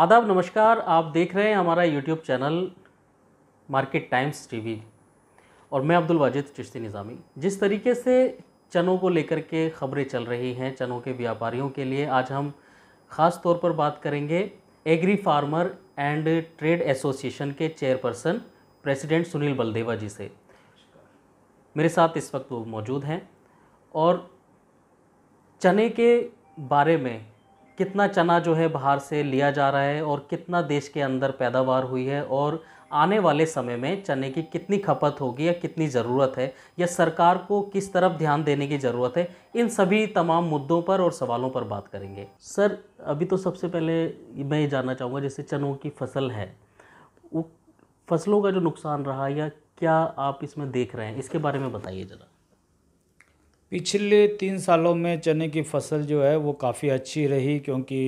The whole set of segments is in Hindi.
आदाब नमस्कार आप देख रहे हैं हमारा YouTube channel market times TV और मैं अब्दुल वाजिद चिश्ती निज़ामी जिस तरीके से चनों को लेकर के ख़बरें चल रही हैं चनों के व्यापारियों के लिए आज हम ख़ास तौर पर बात करेंगे agri farmer and trade association के चेयरपर्सन प्रेसिडेंट सुनील बलदेवा जी से मेरे साथ इस वक्त वो मौजूद हैं और चने के बारे में कितना चना जो है बाहर से लिया जा रहा है और कितना देश के अंदर पैदावार हुई है और आने वाले समय में चने की कितनी खपत होगी या कितनी ज़रूरत है या सरकार को किस तरफ ध्यान देने की ज़रूरत है इन सभी तमाम मुद्दों पर और सवालों पर बात करेंगे सर अभी तो सबसे पहले मैं ये जानना चाहूँगा जैसे चनों की फसल है वो फसलों का जो नुकसान रहा या क्या आप इसमें देख रहे हैं इसके बारे में बताइए ज़रा पिछले तीन सालों में चने की फसल जो है वो काफ़ी अच्छी रही क्योंकि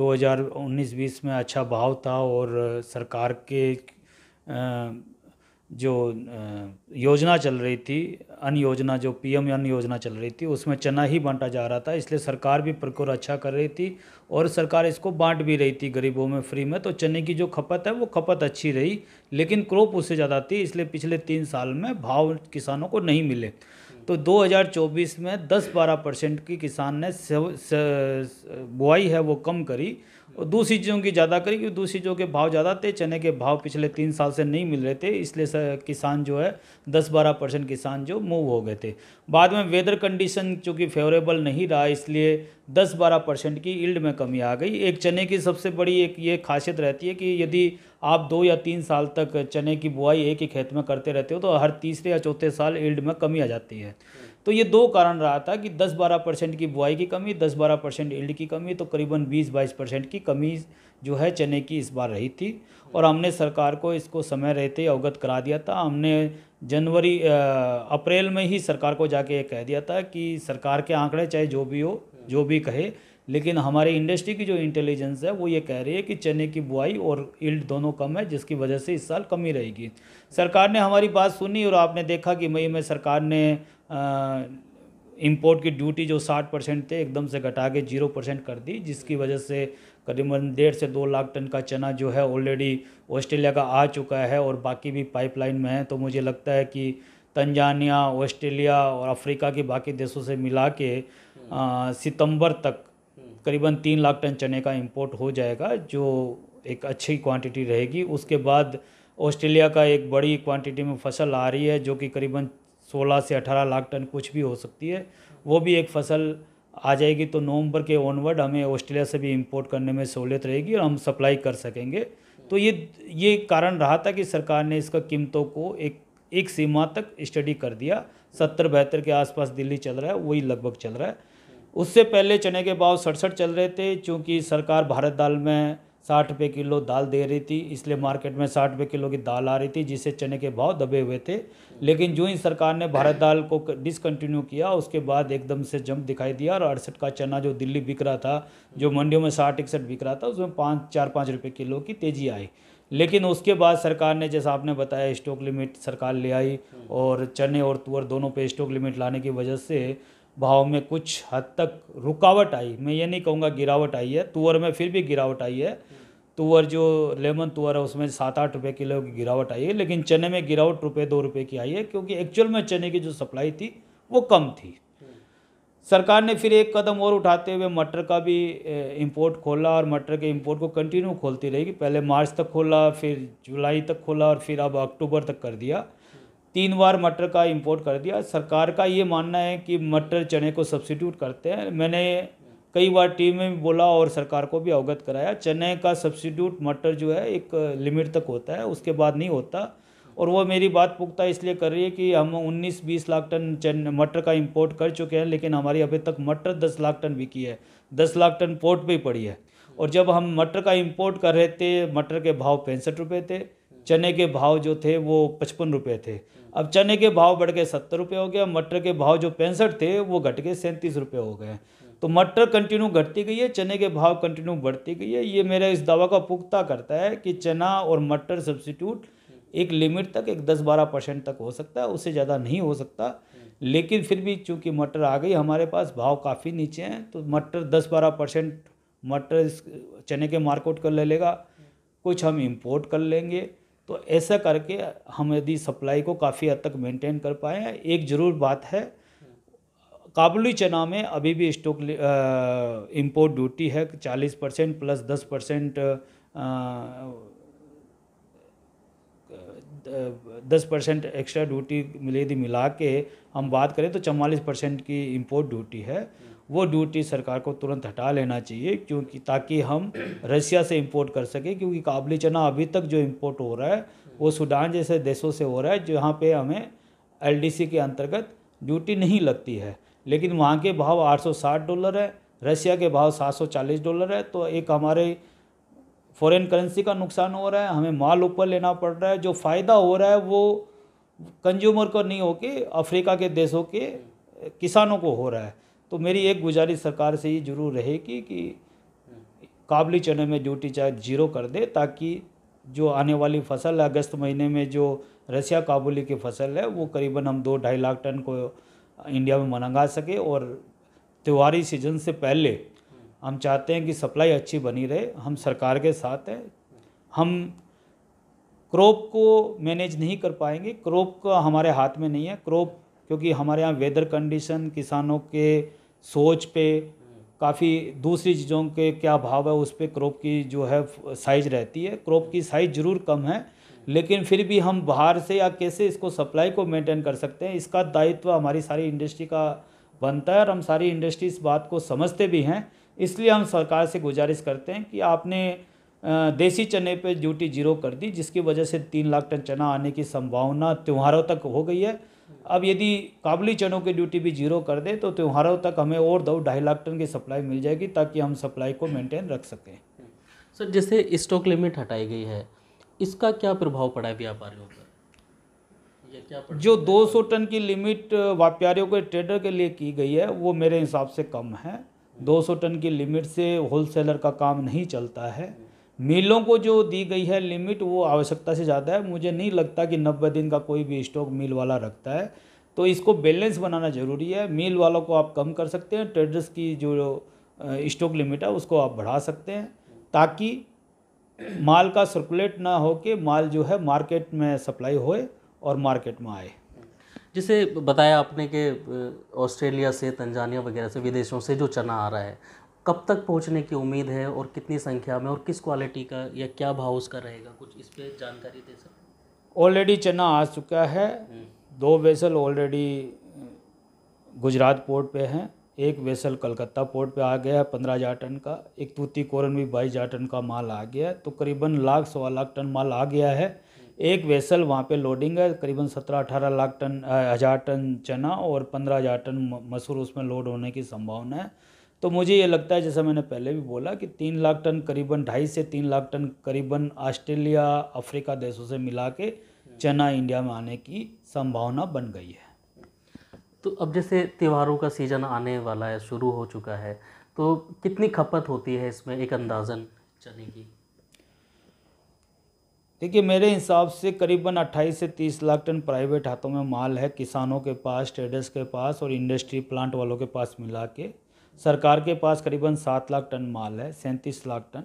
2019-20 में अच्छा भाव था और सरकार के जो योजना चल रही थी अन योजना जो पीएम अन्य योजना चल रही थी उसमें चना ही बांटा जा रहा था इसलिए सरकार भी प्रकोर अच्छा कर रही थी और सरकार इसको बांट भी रही थी गरीबों में फ्री में तो चने की जो खपत है वो खपत अच्छी रही लेकिन क्रॉप उससे ज़्यादा थी इसलिए पिछले तीन साल में भाव किसानों को नहीं मिले तो 2024 में 10-12 परसेंट की किसान ने बुआई है वो कम करी और दूसरी चीज़ों की ज़्यादा करी क्योंकि दूसरी चीज़ों के भाव ज़्यादा थे चने के भाव पिछले तीन साल से नहीं मिल रहे थे इसलिए किसान जो है दस बारह परसेंट किसान जो मूव हो गए थे बाद में वेदर कंडीशन चूँकि फेवरेबल नहीं रहा इसलिए दस बारह परसेंट की ईल्ड में कमी आ गई एक चने की सबसे बड़ी एक ये खासियत रहती है कि यदि आप दो या तीन साल तक चने की बुआई एक ही खेत में करते रहते हो तो हर तीसरे या चौथे साल ईल्ड में कमी आ जाती है तो ये दो कारण रहा था कि 10-12 परसेंट की बुआई की कमी 10-12 परसेंट इल्ड की कमी तो करीबन 20-22 परसेंट की कमी जो है चने की इस बार रही थी और हमने सरकार को इसको समय रहते अवगत करा दिया था हमने जनवरी अप्रैल में ही सरकार को जाके ये कह दिया था कि सरकार के आंकड़े चाहे जो भी हो जो भी कहे लेकिन हमारे इंडस्ट्री की जो इंटेलिजेंस है वो ये कह रही है कि चने की बुआई और इल्ड दोनों कम है जिसकी वजह से इस साल कमी रहेगी सरकार ने हमारी बात सुनी और आपने देखा कि मई में सरकार ने इंपोर्ट की ड्यूटी जो 60 परसेंट थे एकदम से घटा के जीरो परसेंट कर दी जिसकी वजह से करीबन डेढ़ से दो लाख टन का चना जो है ऑलरेडी ऑस्ट्रेलिया का आ चुका है और बाकी भी पाइपलाइन में है तो मुझे लगता है कि तंजानिया ऑस्ट्रेलिया और अफ्रीका के बाकी देशों से मिला के सितंबर तक करीबन तीन लाख टन चने का इम्पोर्ट हो जाएगा जो एक अच्छी क्वांटिटी रहेगी उसके बाद ऑस्ट्रेलिया का एक बड़ी क्वांटिटी में फसल आ रही है जो कि करीबन सोलह से अठारह लाख टन कुछ भी हो सकती है वो भी एक फसल आ जाएगी तो नवंबर के ऑनवर्ड हमें ऑस्ट्रेलिया से भी इंपोर्ट करने में सहूलियत रहेगी और हम सप्लाई कर सकेंगे तो ये ये कारण रहा था कि सरकार ने इसका कीमतों को एक एक सीमा तक स्टडी कर दिया सत्तर बहत्तर के आसपास दिल्ली चल रहा है वही लगभग चल रहा है उससे पहले चने के भाव सड़सठ चल रहे थे क्योंकि सरकार भारत दाल में साठ रुपये किलो दाल दे रही थी इसलिए मार्केट में साठ रुपये किलो की दाल आ रही थी जिससे चने के भाव दबे हुए थे लेकिन जो ही सरकार ने भारत दाल को डिसकंटिन्यू किया उसके बाद एकदम से जंप दिखाई दिया और अड़सठ का चना जो दिल्ली बिक रहा था जो मंडियों में साठ इकसठ बिक रहा था उसमें पाँच चार पाँच रुपये किलो की तेज़ी आई लेकिन उसके बाद सरकार ने जैसा आपने बताया स्टॉक लिमिट सरकार ले आई और चने और तुअर दोनों पे स्टॉक लिमिट लाने की वजह से भाव में कुछ हद तक रुकावट आई मैं ये नहीं कहूँगा गिरावट आई है तुअर में फिर भी गिरावट आई है तुअर जो लेमन तुअर है उसमें सात आठ रुपये किलो की गिरावट आई है लेकिन चने में गिरावट रुपये दो रुपये की आई है क्योंकि एक्चुअल में चने की जो सप्लाई थी वो कम थी सरकार ने फिर एक कदम और उठाते हुए मटर का भी इंपोर्ट खोला और मटर के इंपोर्ट को कंटिन्यू खोलती रहेगी पहले मार्च तक खोला फिर जुलाई तक खोला और फिर अब अक्टूबर तक कर दिया तीन बार मटर का इंपोर्ट कर दिया सरकार का ये मानना है कि मटर चने को सब्सिट्यूट करते हैं मैंने कई बार टीम में भी बोला और सरकार को भी अवगत कराया चने का सब्सिट्यूट मटर जो है एक लिमिट तक होता है उसके बाद नहीं होता और वो मेरी बात पुख्ता इसलिए कर रही है कि हम 19-20 लाख टन चन मटर का इंपोर्ट कर चुके हैं लेकिन हमारी अभी तक मटर 10 लाख टन बिकी है 10 लाख टन पोर्ट पे ही पड़ी है और जब हम मटर का इंपोर्ट कर रहे थे मटर के भाव पैंसठ रुपये थे चने के भाव जो थे वो पचपन रुपये थे अब चने के भाव बढ़ के सत्तर रुपये हो गए मटर के भाव जो पैंसठ थे वो घट के सैंतीस रुपये हो गए तो मटर कंटिन्यू घटती गई है चने के भाव कंटिन्यू बढ़ती गई है ये मेरा इस दावा का पुख्ता करता है कि चना और मटर सब्सिट्यूट एक लिमिट तक एक दस बारह परसेंट तक हो सकता है उससे ज़्यादा नहीं हो सकता लेकिन फिर भी चूंकि मटर आ गई हमारे पास भाव काफ़ी नीचे हैं तो मटर दस बारह परसेंट मटर चने के मार्केट कर ले लेगा कुछ हम इम्पोर्ट कर लेंगे तो ऐसा करके हम यदि सप्लाई को काफ़ी हद तक मेंटेन कर पाए हैं एक ज़रूर बात है काबुली चना में अभी भी स्टॉक इंपोर्ट ड्यूटी है 40 परसेंट प्लस 10 परसेंट दस परसेंट एक्स्ट्रा ड्यूटी यदि मिला के हम बात करें तो चवालीस परसेंट की इंपोर्ट ड्यूटी है वो ड्यूटी सरकार को तुरंत हटा लेना चाहिए क्योंकि ताकि हम रसिया से इंपोर्ट कर सकें क्योंकि काबली चना अभी तक जो इंपोर्ट हो रहा है वो सूडान जैसे देशों से हो रहा है जहाँ पे हमें एलडीसी के अंतर्गत ड्यूटी नहीं लगती है लेकिन वहाँ के भाव 860 डॉलर है रशिया के भाव 740 डॉलर है तो एक हमारे फॉरेन करेंसी का नुकसान हो रहा है हमें माल ऊपर लेना पड़ रहा है जो फ़ायदा हो रहा है वो कंज्यूमर को नहीं होके अफ्रीका के देशों के किसानों को हो रहा है तो मेरी एक गुजारिश सरकार से ये जरूर रहेगी कि, काबली चने में ड्यूटी चाहे जीरो कर दे ताकि जो आने वाली फसल है अगस्त महीने में जो रशिया काबुली की फसल है वो करीबन हम दो ढाई लाख टन को इंडिया में मंगा सके और त्योहारी सीजन से पहले हम चाहते हैं कि सप्लाई अच्छी बनी रहे हम सरकार के साथ हैं हम क्रॉप को मैनेज नहीं कर पाएंगे क्रॉप का हमारे हाथ में नहीं है क्रॉप क्योंकि हमारे यहाँ वेदर कंडीशन किसानों के सोच पे काफ़ी दूसरी चीज़ों के क्या भाव है उस पर क्रॉप की जो है साइज रहती है क्रॉप की साइज ज़रूर कम है लेकिन फिर भी हम बाहर से या कैसे इसको सप्लाई को मेंटेन कर सकते हैं इसका दायित्व हमारी सारी इंडस्ट्री का बनता है और हम सारी इंडस्ट्री इस बात को समझते भी हैं इसलिए हम सरकार से गुजारिश करते हैं कि आपने देसी चने पे ड्यूटी जीरो कर दी जिसकी वजह से तीन लाख टन चना आने की संभावना त्यौहारों तक हो गई है अब यदि काबली चनों की ड्यूटी भी जीरो कर दे तो त्योहारों तक हमें और दो ढाई लाख टन की सप्लाई मिल जाएगी ताकि हम सप्लाई को मेंटेन रख सकें सर जैसे स्टॉक लिमिट हटाई गई है इसका क्या प्रभाव पड़ा है व्यापारियों पर जो 200 टन की लिमिट व्यापारियों के ट्रेडर के लिए की गई है वो मेरे हिसाब से कम है 200 टन की लिमिट से होलसेलर का काम नहीं चलता है मिलों को जो दी गई है लिमिट वो आवश्यकता से ज़्यादा है मुझे नहीं लगता कि नब्बे दिन का कोई भी स्टॉक मिल वाला रखता है तो इसको बैलेंस बनाना ज़रूरी है मिल वालों को आप कम कर सकते हैं ट्रेडर्स की जो स्टॉक लिमिट है उसको आप बढ़ा सकते हैं ताकि माल का सर्कुलेट ना हो के माल जो है मार्केट में सप्लाई होए और मार्केट में आए जैसे बताया आपने कि ऑस्ट्रेलिया से तंजानिया वगैरह से विदेशों से जो चना आ रहा है कब तक पहुंचने की उम्मीद है और कितनी संख्या में और किस क्वालिटी का या क्या भाव उसका रहेगा कुछ इस पर जानकारी दे सकते ऑलरेडी चना आ चुका है हम्म। दो वेसल ऑलरेडी गुजरात पोर्ट पे हैं एक वेसल कलकत्ता पोर्ट पे आ गया है पंद्रह हज़ार टन का एक तूती कोरन भी बाईस हज़ार टन का माल आ गया है तो करीबन लाख सवा लाख टन माल आ गया है एक वेसल वहाँ पे लोडिंग है करीबन सत्रह अठारह लाख टन हज़ार टन चना और पंद्रह हज़ार टन मसूर उसमें लोड होने की संभावना है तो मुझे ये लगता है जैसा मैंने पहले भी बोला कि तीन लाख टन करीबन ढाई से तीन लाख टन करीबन ऑस्ट्रेलिया अफ्रीका देशों से मिला के चना इंडिया में आने की संभावना बन गई है तो अब जैसे त्योहारों का सीज़न आने वाला है शुरू हो चुका है तो कितनी खपत होती है इसमें एक अंदाज़न चने की देखिए मेरे हिसाब से करीबन 28 से 30 लाख टन प्राइवेट हाथों में माल है किसानों के पास ट्रेडर्स के पास और इंडस्ट्री प्लांट वालों के पास मिला के सरकार के पास करीबन सात लाख टन माल है सैंतीस लाख टन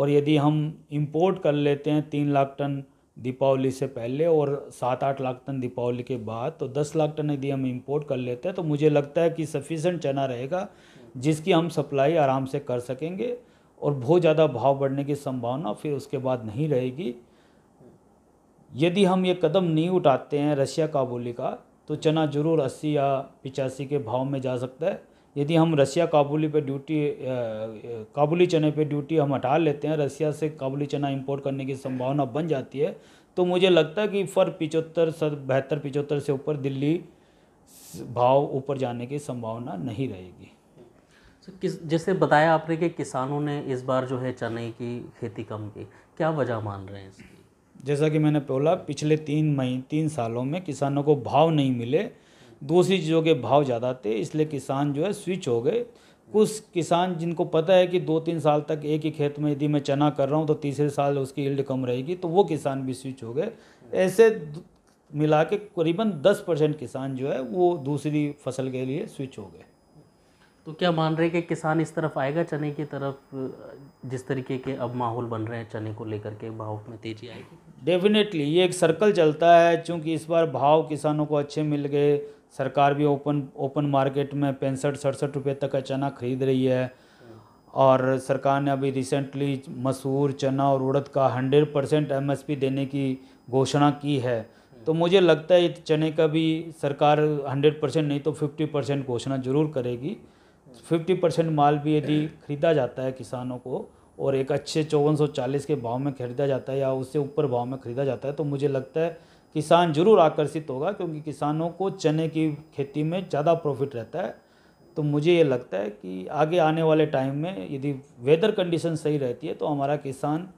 और यदि हम इंपोर्ट कर लेते हैं तीन लाख टन दीपावली से पहले और सात आठ लाख टन दीपावली के बाद तो दस लाख टन यदि हम इंपोर्ट कर लेते हैं तो मुझे लगता है कि सफिशेंट चना रहेगा जिसकी हम सप्लाई आराम से कर सकेंगे और बहुत ज़्यादा भाव बढ़ने की संभावना फिर उसके बाद नहीं रहेगी यदि हम ये कदम नहीं उठाते हैं रशिया काबुली का तो चना ज़रूर अस्सी या पिचासी के भाव में जा सकता है यदि हम रसिया काबुली पर ड्यूटी काबुली चने पर ड्यूटी हम हटा लेते हैं रसिया से काबुली चना इंपोर्ट करने की संभावना बन जाती है तो मुझे लगता है कि फर पिचहत्तर सर बहत्तर पिचहत्तर से ऊपर दिल्ली भाव ऊपर जाने की संभावना नहीं रहेगी सर किस जैसे बताया आपने कि किसानों ने इस बार जो है चने की खेती कम की क्या वजह मान रहे हैं इसकी जैसा कि मैंने बोला पिछले तीन मही तीन सालों में किसानों को भाव नहीं मिले दूसरी चीज़ों के भाव ज़्यादा थे इसलिए किसान जो है स्विच हो गए कुछ किसान जिनको पता है कि दो तीन साल तक एक ही खेत में यदि मैं चना कर रहा हूँ तो तीसरे साल उसकी इल्ड कम रहेगी तो वो किसान भी स्विच हो गए ऐसे मिला के करीबन दस परसेंट किसान जो है वो दूसरी फसल के लिए स्विच हो गए तो क्या मान रहे कि किसान इस तरफ आएगा चने की तरफ जिस तरीके के अब माहौल बन रहे हैं चने को लेकर के भाव में तेजी आएगी डेफिनेटली ये एक सर्कल चलता है क्योंकि इस बार भाव किसानों को अच्छे मिल गए सरकार भी ओपन ओपन मार्केट में पैंसठ सड़सठ रुपये तक का चना खरीद रही है और सरकार ने अभी रिसेंटली मसूर चना और उड़द का हंड्रेड परसेंट एम देने की घोषणा की है तो मुझे लगता है चने का भी सरकार हंड्रेड परसेंट नहीं तो फिफ्टी परसेंट घोषणा जरूर करेगी फिफ्टी परसेंट माल भी यदि खरीदा जाता है किसानों को और एक अच्छे चौवन के भाव में खरीदा जाता है या उससे ऊपर भाव में खरीदा जाता है तो मुझे लगता है किसान जरूर आकर्षित होगा क्योंकि किसानों को चने की खेती में ज़्यादा प्रॉफिट रहता है तो मुझे ये लगता है कि आगे आने वाले टाइम में यदि वेदर कंडीशन सही रहती है तो हमारा किसान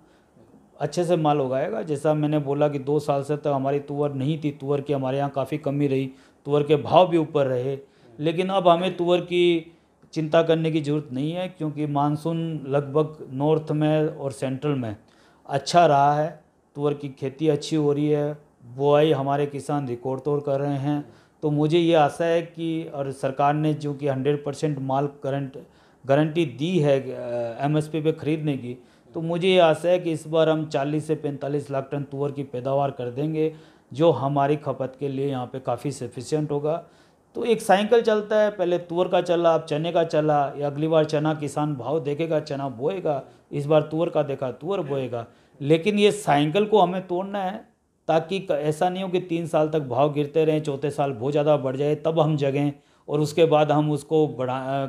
अच्छे से माल उगाएगा जैसा मैंने बोला कि दो साल से तो हमारी तुअर नहीं थी तुअर की हमारे यहाँ काफ़ी कमी रही तुअर के भाव भी ऊपर रहे लेकिन अब हमें तुअर की चिंता करने की ज़रूरत नहीं है क्योंकि मानसून लगभग नॉर्थ में और सेंट्रल में अच्छा रहा है तुअर की खेती अच्छी हो रही है बुआई हमारे किसान रिकॉर्ड तोड़ कर रहे हैं तो मुझे ये आशा है कि और सरकार ने जो कि हंड्रेड परसेंट माल करंट गारंटी दी है एम एस पी पर ख़रीदने की तो मुझे ये आशा है कि इस बार हम 40 से 45 लाख टन तुअर की पैदावार कर देंगे जो हमारी खपत के लिए यहाँ पे काफ़ी सफिशेंट होगा तो एक साइकिल चलता है पहले तुअर का चला अब चने का चला या अगली बार चना किसान भाव देखेगा चना बोएगा इस बार तुअर का देखा तुअर बोएगा लेकिन ये साइकिल को हमें तोड़ना है ताकि ऐसा नहीं हो कि तीन साल तक भाव गिरते रहें चौथे साल बहुत ज़्यादा बढ़ जाए तब हम जगें और उसके बाद हम उसको बढ़ा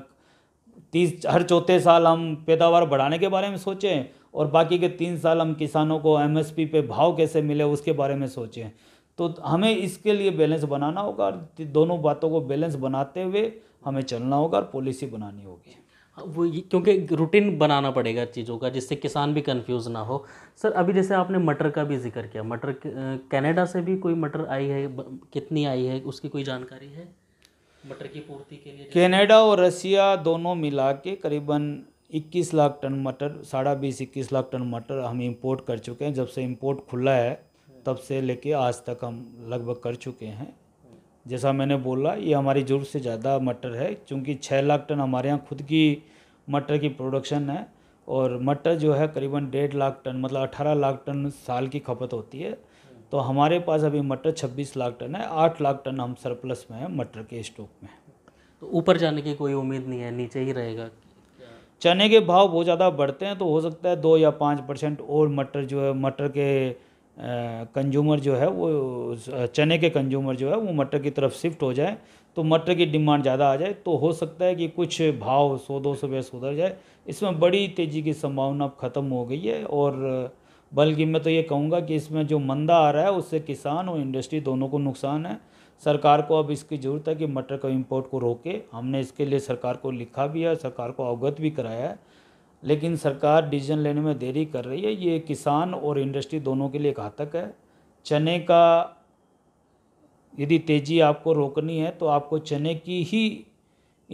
तीस हर चौथे साल हम पैदावार बढ़ाने के बारे में सोचें और बाकी के तीन साल हम किसानों को एम एस पी पे भाव कैसे मिले उसके बारे में सोचें तो हमें इसके लिए बैलेंस बनाना होगा और दोनों बातों को बैलेंस बनाते हुए हमें चलना होगा और पॉलिसी बनानी होगी वो क्योंकि रूटीन बनाना पड़ेगा चीज़ों का जिससे किसान भी कंफ्यूज ना हो सर अभी जैसे आपने मटर का भी जिक्र किया मटर कनाडा से भी कोई मटर आई है कितनी आई है उसकी कोई जानकारी है मटर की पूर्ति के लिए कनाडा और रसिया दोनों मिला के करीबन 21 लाख टन मटर साढ़ा बीस इक्कीस लाख टन मटर हम इम्पोर्ट कर चुके हैं जब से इम्पोर्ट खुला है तब से लेके आज तक हम लगभग कर चुके हैं जैसा मैंने बोला ये हमारी ज़रूरत से ज़्यादा मटर है क्योंकि छः लाख टन हमारे यहाँ खुद की मटर की प्रोडक्शन है और मटर जो है करीबन डेढ़ लाख टन मतलब अठारह लाख टन साल की खपत होती है तो हमारे पास अभी मटर छब्बीस लाख टन है आठ लाख टन हम सरप्लस में हैं मटर के स्टॉक में तो ऊपर जाने की कोई उम्मीद नहीं है नीचे ही रहेगा चने के भाव बहुत ज़्यादा बढ़ते हैं तो हो सकता है दो या पाँच परसेंट और मटर जो है मटर के कंज्यूमर जो है वो चने के कंज्यूमर जो है वो मटर की तरफ शिफ्ट हो जाए तो मटर की डिमांड ज़्यादा आ जाए तो हो सकता है कि कुछ भाव सौ दो सौ रुपये सुधर जाए इसमें बड़ी तेज़ी की संभावना अब ख़त्म हो गई है और बल्कि मैं तो ये कहूँगा कि इसमें जो मंदा आ रहा है उससे किसान और इंडस्ट्री दोनों को नुकसान है सरकार को अब इसकी ज़रूरत है कि मटर का इम्पोर्ट को रोके हमने इसके लिए सरकार को लिखा भी है सरकार को अवगत भी कराया है लेकिन सरकार डिसीजन लेने में देरी कर रही है ये किसान और इंडस्ट्री दोनों के लिए घातक है चने का यदि तेज़ी आपको रोकनी है तो आपको चने की ही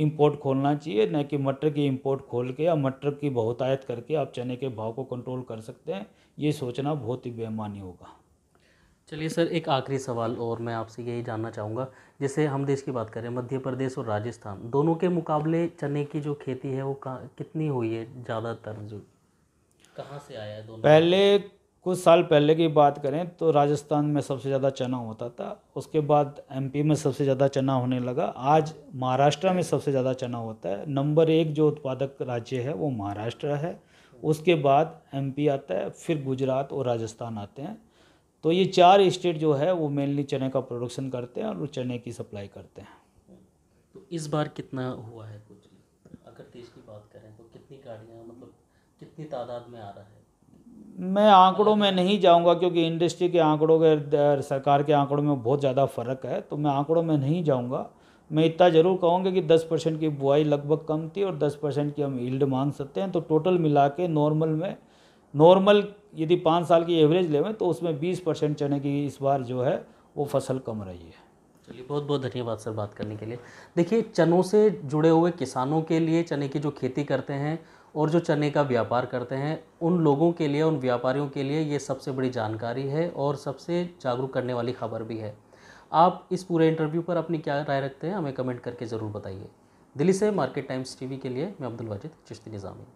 इंपोर्ट खोलना चाहिए न कि मटर की इंपोर्ट खोल के या मटर की बहुतायत करके आप चने के भाव को कंट्रोल कर सकते हैं ये सोचना बहुत ही बेमानी होगा चलिए सर एक आखिरी सवाल और मैं आपसे यही जानना चाहूँगा जैसे हम देश की बात करें मध्य प्रदेश और राजस्थान दोनों के मुकाबले चने की जो खेती है वो कितनी हुई है ज़्यादातर जो कहाँ से आया है दोनों पहले कुछ साल पहले की बात करें तो राजस्थान में सबसे ज़्यादा चना होता था उसके बाद एमपी में सबसे ज़्यादा चना होने लगा आज महाराष्ट्र में सबसे ज़्यादा चना होता है नंबर एक जो उत्पादक राज्य है वो महाराष्ट्र है उसके बाद एमपी आता है फिर गुजरात और राजस्थान आते हैं तो ये चार स्टेट जो है वो मेनली चने का प्रोडक्शन करते हैं और चने की सप्लाई करते हैं तो इस बार कितना हुआ है कुछ अगर देश की बात करें तो कितनी गाड़ियाँ मतलब कितनी तादाद में आ रहा है मैं आंकड़ों में नहीं जाऊंगा क्योंकि इंडस्ट्री के आंकड़ों के सरकार के आंकड़ों में बहुत ज़्यादा फ़र्क है तो मैं आंकड़ों में नहीं जाऊंगा मैं इतना ज़रूर कहूँगा कि 10 परसेंट की बुआई लगभग कम थी और 10 परसेंट की हम ईल्ड मांग सकते हैं तो टोटल मिला के नॉर्मल में नॉर्मल यदि पाँच साल की एवरेज लेवें तो उसमें बीस परसेंट चने की इस बार जो है वो फसल कम रही है चलिए बहुत बहुत धन्यवाद सर बात करने के लिए देखिए चनों से जुड़े हुए किसानों के लिए चने की जो खेती करते हैं और जो चने का व्यापार करते हैं उन लोगों के लिए उन व्यापारियों के लिए ये सबसे बड़ी जानकारी है और सबसे जागरूक करने वाली खबर भी है आप इस पूरे इंटरव्यू पर अपनी क्या राय रखते हैं हमें कमेंट करके ज़रूर बताइए दिल्ली से मार्केट टाइम्स टीवी के लिए मैं अब्दुल वाजिद चिश्ती निज़ामी